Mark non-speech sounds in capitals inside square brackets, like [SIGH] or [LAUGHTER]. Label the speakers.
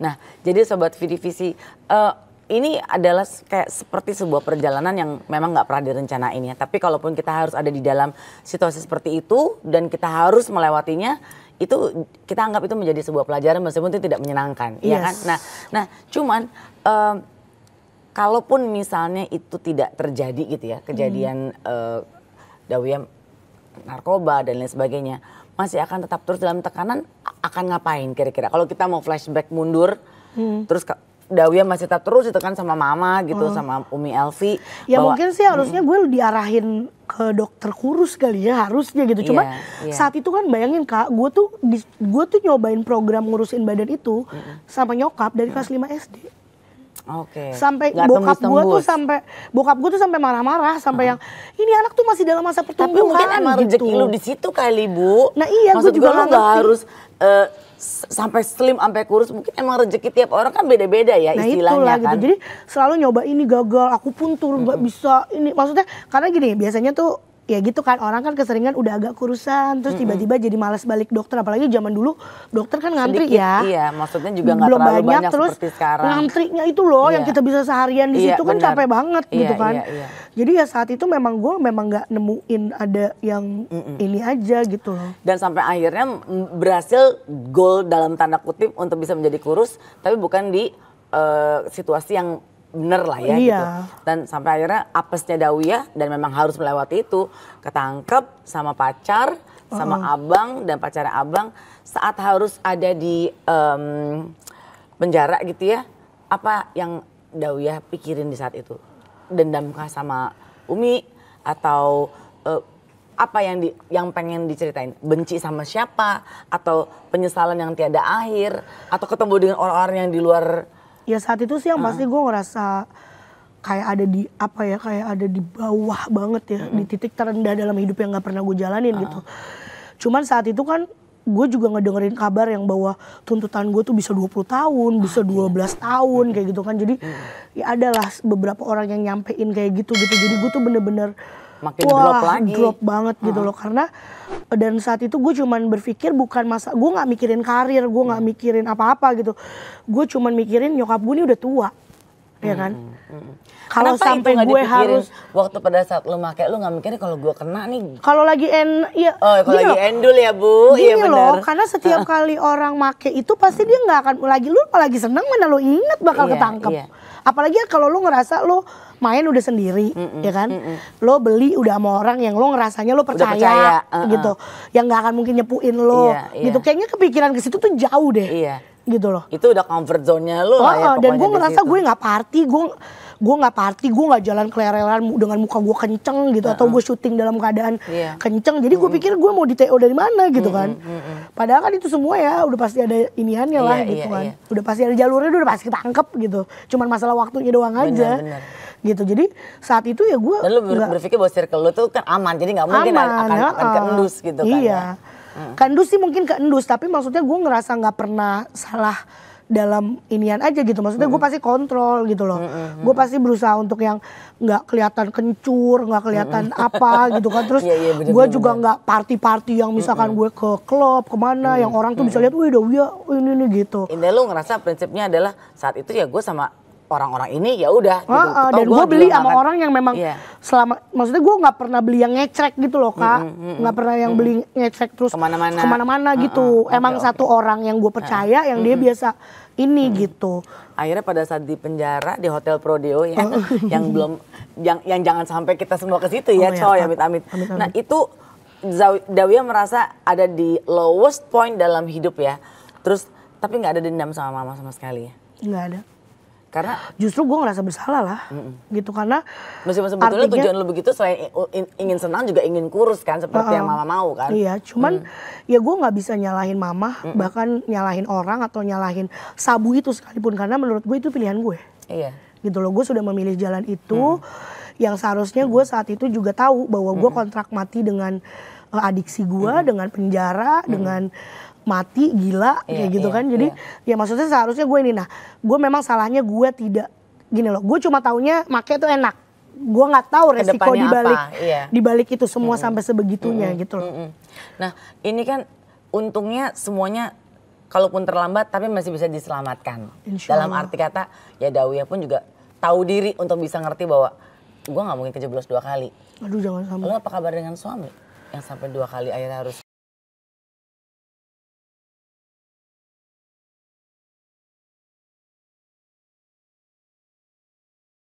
Speaker 1: Nah, jadi sobat Vidivisi, uh, eh, ini adalah kayak seperti sebuah perjalanan yang memang nggak pernah direncanain ya. Tapi kalaupun kita harus ada di dalam situasi seperti itu dan kita harus melewatinya, itu kita anggap itu menjadi sebuah pelajaran meskipun itu tidak menyenangkan, iya kan? yes. ya kan? Nah, nah cuman uh, kalaupun misalnya itu tidak terjadi gitu ya, kejadian hmm. uh, narkoba dan lain sebagainya, masih akan tetap terus dalam tekanan akan ngapain kira-kira? Kalau kita mau flashback mundur, hmm. terus Dawia masih tetap terus itu kan sama mama gitu hmm. sama Umi Elvi. Ya bahwa, mungkin sih harusnya
Speaker 2: hmm. gue diarahin ke dokter kurus kali ya harusnya gitu. Cuma yeah, yeah. saat itu kan bayangin kak, gue tuh gue tuh nyobain program ngurusin badan itu hmm. sama nyokap dari kelas 5 SD.
Speaker 1: Oke. Okay. Sampai Gak bokap gua tuh sampai
Speaker 2: bokap gua tuh sampai marah-marah sampai hmm. yang
Speaker 1: ini anak tuh masih dalam masa pertumbuhan. Tapi mungkin emang gitu. rezeki lu di situ kali bu. Nah iya gue juga gua nggak harus uh, sampai slim sampai kurus mungkin emang rezeki tiap orang kan beda-beda ya nah, istilahnya itulah, gitu. kan. Gitu. Jadi
Speaker 2: selalu nyoba ini gagal, aku pun turun nggak mm bisa ini maksudnya karena gini biasanya tuh ya gitu kan orang kan keseringan udah agak kurusan terus tiba-tiba mm -hmm. jadi malas balik dokter apalagi zaman dulu dokter kan ngantri Sedikit, ya iya maksudnya juga nggak terlalu banyak, banyak terus seperti sekarang ngantrinya itu loh yeah. yang iya. kita bisa seharian di yeah, situ kan bener. capek banget yeah, gitu iya, kan yeah, yeah. jadi ya saat itu memang gue memang nggak nemuin ada yang mm -mm. ini aja gitu loh
Speaker 1: dan sampai akhirnya berhasil goal dalam tanda kutip untuk bisa menjadi kurus tapi bukan di uh, situasi yang bener lah ya iya. gitu. Dan sampai akhirnya apesnya Dawiyah dan memang harus melewati itu ketangkep sama pacar sama uh -uh. abang dan pacarnya abang saat harus ada di um, penjara gitu ya apa yang Dawiyah pikirin di saat itu dendamkah sama Umi atau uh, apa yang di, yang pengen diceritain benci sama siapa atau penyesalan yang tiada akhir atau ketemu dengan orang-orang yang di luar ya saat itu
Speaker 2: sih yang pasti ah. gue ngerasa kayak ada di apa ya kayak ada di bawah banget ya mm -hmm. di titik terendah dalam hidup yang nggak pernah gue jalanin uh -huh. gitu ah. cuman saat itu kan gue juga ngedengerin kabar yang bahwa tuntutan gue tuh bisa 20 tahun, ah, bisa 12 iya. tahun kayak gitu kan. Jadi hmm. ya adalah beberapa orang yang nyampein kayak gitu gitu. Jadi gue tuh bener-bener
Speaker 1: makin Wah, drop lagi drop
Speaker 2: banget hmm. gitu loh karena eh, dan saat itu gue cuman berpikir bukan masa gue nggak mikirin karir gue nggak hmm. mikirin apa-apa gitu gue cuman mikirin nyokap gue ini udah tua
Speaker 1: hmm. ya kan hmm. Mm. Kalau sampai gue harus waktu pada saat lu make lu nggak mikirin kalau gue kena nih.
Speaker 2: Kalau lagi en ya Oh, kalau lagi loh,
Speaker 1: endul ya, Bu. Iya benar. loh, karena
Speaker 2: setiap kali orang make itu pasti dia nggak akan lagi lu lagi seneng mana lu inget bakal iya, ketangkep. Iya. Apalagi kalau lu ngerasa lu main udah sendiri, mm -mm, ya kan? Mm -mm. Lo beli udah sama orang yang lo ngerasanya lo percaya, percaya uh -uh. gitu. Yang nggak akan mungkin nyepuin lo. Yeah, yeah. Gitu kayaknya kepikiran ke situ tuh jauh deh. Yeah
Speaker 1: gitu loh. Itu udah comfort zone-nya lo oh, lah ya Dan gue ngerasa
Speaker 2: gue gak party, gue gue nggak party, gue nggak jalan kelerelan dengan muka gue kenceng gitu uh -uh. atau gue syuting dalam keadaan yeah. kenceng. Jadi gue pikir gue mau di TO dari mana gitu mm -hmm. kan. Mm -hmm. Padahal kan itu semua ya udah pasti ada iniannya yeah, lah iya, gitu yeah, kan. Yeah. Udah pasti ada jalurnya, udah pasti ketangkep gitu. Cuman masalah waktunya doang bener, aja. Bener. Gitu. Jadi saat itu ya gue Dan lu berpikir
Speaker 1: bahwa circle lu tuh kan aman, jadi nggak mungkin aman, akan, akan, akan kendus gitu iya. kan. Iya. Ya. Hmm.
Speaker 2: Ke sih mungkin keendus endus, tapi maksudnya gue ngerasa nggak pernah salah dalam inian aja gitu maksudnya -hmm. gue pasti kontrol gitu loh -hmm. hmm gue hmm. pasti berusaha untuk yang nggak kelihatan kencur nggak kelihatan -hmm. hmm. apa gitu kan terus yeah, yeah, gue juga nggak party-party yang misalkan -hmm. gue ke klub kemana -hmm. yang orang tuh -hmm. bisa lihat
Speaker 1: wih dah wih ini ini gitu Ini lu ngerasa prinsipnya adalah saat itu ya gue sama orang-orang ini ya udah ah, gitu. Uh, uh, dan gue beli sama kan. orang yang memang yeah.
Speaker 2: selama maksudnya gue nggak pernah beli yang ngecek gitu loh kak nggak mm, mm, mm, pernah yang mm. beli ngecek terus kemana-mana kemana-mana mm, gitu uh, mm. okay, emang okay, satu orang yang gue nah. percaya yang dia biasa ini gitu
Speaker 1: akhirnya pada saat di penjara di hotel Prodeo ya uh, [LAUGHS] yang belum yang yang jangan sampai kita semua ke situ ya oh, iya. coy ya, amit-amit nah itu Dawia merasa ada di lowest point dalam hidup ya terus tapi nggak ada dendam sama mama sama sekali ya nggak ada karena
Speaker 2: justru gue ngerasa bersalah lah mm -mm. gitu karena masih sebetulnya artinya, tujuan lo
Speaker 1: begitu selain ingin senang juga ingin kurus kan seperti uh, yang mama mau kan iya cuman
Speaker 2: mm. ya gue nggak bisa nyalahin mama mm -mm. bahkan nyalahin orang atau nyalahin sabu itu sekalipun karena menurut gue itu pilihan gue iya gitu loh gue sudah memilih jalan itu mm. yang seharusnya gue saat itu juga tahu bahwa gue kontrak mati dengan eh, adiksi gue mm. dengan penjara mm. dengan mati gila yeah, kayak iya, gitu yeah, kan jadi yeah. ya maksudnya seharusnya gue ini nah gue memang salahnya gue tidak gini loh gue cuma taunya make tuh enak gue nggak tahu resiko di balik iya. di balik itu semua mm -hmm. sampai sebegitunya mm -hmm.
Speaker 1: gitu loh mm -hmm. nah ini kan untungnya semuanya kalaupun terlambat tapi masih bisa diselamatkan Insya dalam arti kata ya Dawiyah pun juga tahu diri untuk bisa ngerti bahwa gue nggak mungkin kejeblos dua kali
Speaker 2: aduh jangan sampai lo apa kabar dengan suami
Speaker 1: yang sampai dua kali akhirnya harus